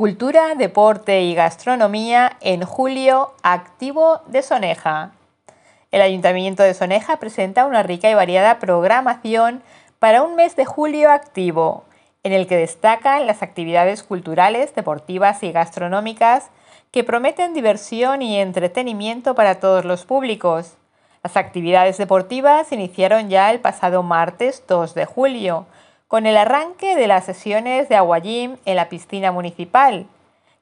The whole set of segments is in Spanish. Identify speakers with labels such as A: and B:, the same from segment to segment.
A: Cultura, deporte y gastronomía en julio activo de Soneja. El Ayuntamiento de Soneja presenta una rica y variada programación para un mes de julio activo, en el que destacan las actividades culturales, deportivas y gastronómicas que prometen diversión y entretenimiento para todos los públicos. Las actividades deportivas iniciaron ya el pasado martes 2 de julio, con el arranque de las sesiones de Aguayim en la piscina municipal,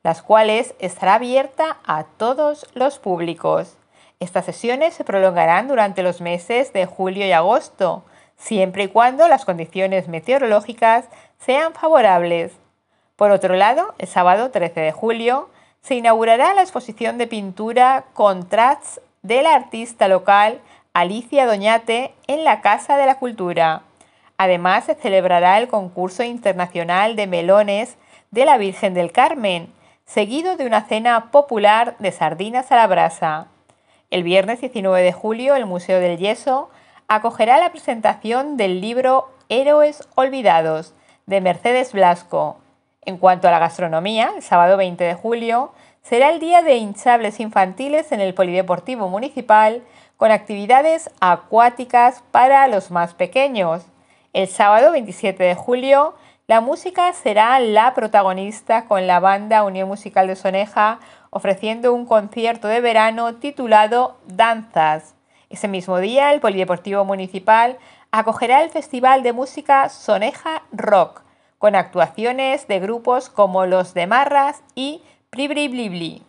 A: las cuales estará abierta a todos los públicos. Estas sesiones se prolongarán durante los meses de julio y agosto, siempre y cuando las condiciones meteorológicas sean favorables. Por otro lado, el sábado 13 de julio se inaugurará la exposición de pintura Contrasts de la artista local Alicia Doñate en la Casa de la Cultura. Además, se celebrará el concurso internacional de melones de la Virgen del Carmen, seguido de una cena popular de sardinas a la brasa. El viernes 19 de julio, el Museo del Yeso acogerá la presentación del libro Héroes Olvidados de Mercedes Blasco. En cuanto a la gastronomía, el sábado 20 de julio será el día de hinchables infantiles en el Polideportivo Municipal con actividades acuáticas para los más pequeños. El sábado 27 de julio, la música será la protagonista con la banda Unión Musical de Soneja ofreciendo un concierto de verano titulado Danzas. Ese mismo día, el Polideportivo Municipal acogerá el Festival de Música Soneja Rock, con actuaciones de grupos como Los de Marras y Pribriblibli.